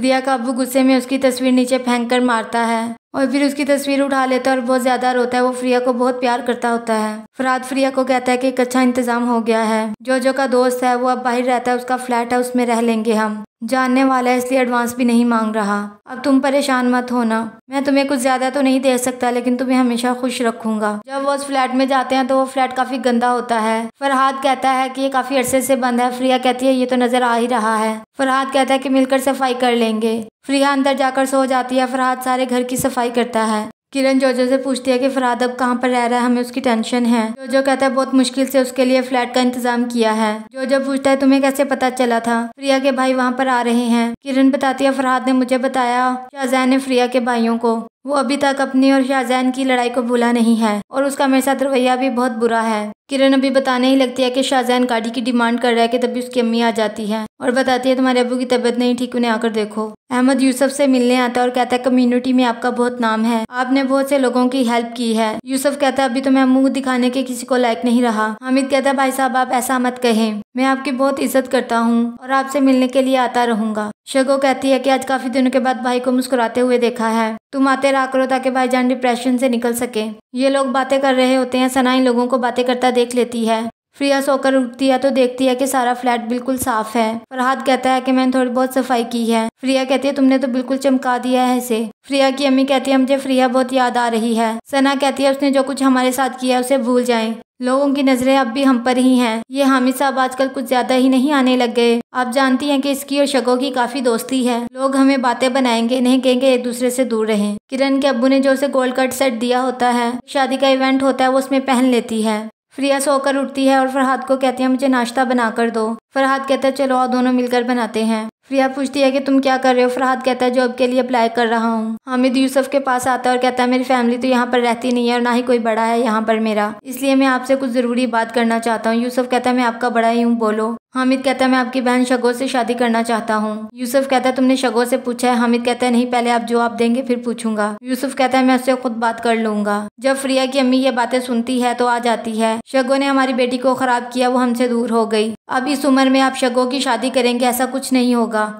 रिया अबू गुस्से में उसकी तस्वीर नीचे फेंक कर मारता है और फिर उसकी तस्वीर उठा लेता है और बहुत ज़्यादा रोता है वो फ्रिया को बहुत प्यार करता होता है फराद फ्रिया को कहता है कि एक अच्छा इंतजाम हो गया है जोजो का दोस्त है वो अब बाहर रहता है उसका फ्लैट है उसमें रह लेंगे हम जानने वाला है इसलिए एडवांस भी नहीं मांग रहा अब तुम परेशान मत होना मैं तुम्हें कुछ ज़्यादा तो नहीं दे सकता लेकिन तुम्हें हमेशा खुश रखूंगा जब वो उस फ्लैट में जाते हैं तो वो फ्लैट काफ़ी गंदा होता है फरहाद कहता है कि ये काफ़ी अरसे से बंद है फ्रिया कहती है ये तो नज़र आ ही रहा है फरहाद कहता है कि मिलकर सफाई कर लेंगे फ्रिया अंदर जाकर सो जाती है फरहाद सारे घर की सफाई करता है किरण जोजो से पूछती है कि फराद अब कहाँ पर रह रहा है हमें उसकी टेंशन है जोजो कहता है बहुत मुश्किल से उसके लिए फ्लैट का इंतजाम किया है जोजो पूछता है तुम्हें कैसे पता चला था प्रिया के भाई वहाँ पर आ रहे हैं किरण बताती है फराद ने मुझे बताया शाहजहां ने प्रिया के भाइयों को वो अभी तक अपनी और शाहजैन की लड़ाई को भूला नहीं है और उसका मेरे साथ रवैया भी बहुत बुरा है किरण अभी बताने ही लगती है कि शाहजैन गाड़ी की डिमांड कर रहा है कि तभी उसकी अम्मी आ जाती है और बताती है तुम्हारे अबू की तबीयत नहीं ठीक उन्हें आकर देखो अहमद यूसुफ से मिलने आता है और कहता है कम्युनिटी में आपका बहुत नाम है आपने बहुत से लोगों की हेल्प की है यूसुफ कहता है अभी तो मैं मुंह दिखाने के किसी को लायक नहीं रहा हामिद कहता है भाई साहब आप ऐसा मत कहें मैं आपकी बहुत इज्जत करता हूँ और आपसे मिलने के लिए आता रहूंगा शगो कहती है कि आज काफी दिनों के बाद भाई को मुस्कुराते हुए देखा है तुम आते रहा करो ताकि भाई जान डिप्रेशन से निकल सके ये लोग बातें कर रहे होते हैं सना इन लोगों को बातें करता देख लेती है फ्रिया सोकर उठती है तो देखती है कि सारा फ्लैट बिल्कुल साफ है फरहाद कहता है कि मैंने थोड़ी बहुत सफाई की है फ्रिया कहती है तुमने तो बिल्कुल चमका दिया है इसे फ्रिया की अम्मी कहती है मुझे फ्रिया बहुत याद आ रही है सना कहती है उसने जो कुछ हमारे साथ किया उसे भूल जाए लोगों की नज़रें अब भी हम पर ही हैं ये हामिद साहब आजकल कुछ ज़्यादा ही नहीं आने लग गए आप जानती हैं कि इसकी और शगों की काफ़ी दोस्ती है लोग हमें बातें बनाएंगे नहीं कहेंगे एक दूसरे से दूर रहें किरण के अब्बू ने जो उसे गोल्ड कट सेट दिया होता है शादी का इवेंट होता है वो उसमें पहन लेती है फ्रिया सोकर उठती है और फरहाद को कहती है मुझे नाश्ता बना कर दो फरहाद कहते हैं चलो और दोनों मिलकर बनाते हैं फ्रिया पूछती है कि तुम क्या कर रहे हो फरहाद कहता है जॉब के लिए अप्लाई कर रहा हूँ हामिद यूसुफ के पास आता है और कहता है मेरी फैमिली तो यहाँ पर रहती नहीं है और ना ही कोई बड़ा है यहाँ पर मेरा इसलिए मैं आपसे कुछ ज़रूरी बात करना चाहता हूँ यूसुफ कहता है मैं आपका बड़ा ही हूँ बोलो हामिद कहता है मैं आपकी बहन शगो से शादी करना चाहता हूँ यूसुफ कहता है तुमने शगो से पूछा है हामिद कहता है नहीं पहले आप जवाब देंगे फिर पूछूंगा यूसुफ कहता है मैं उससे खुद बात कर लूंगा जब फ्रिया की अम्मी ये बातें सुनती है तो आ जाती है शगो ने हमारी बेटी को खराब किया वो हमसे दूर हो गई अब इस उम्र में आप शगो की शादी करेंगे ऐसा कुछ नहीं होगा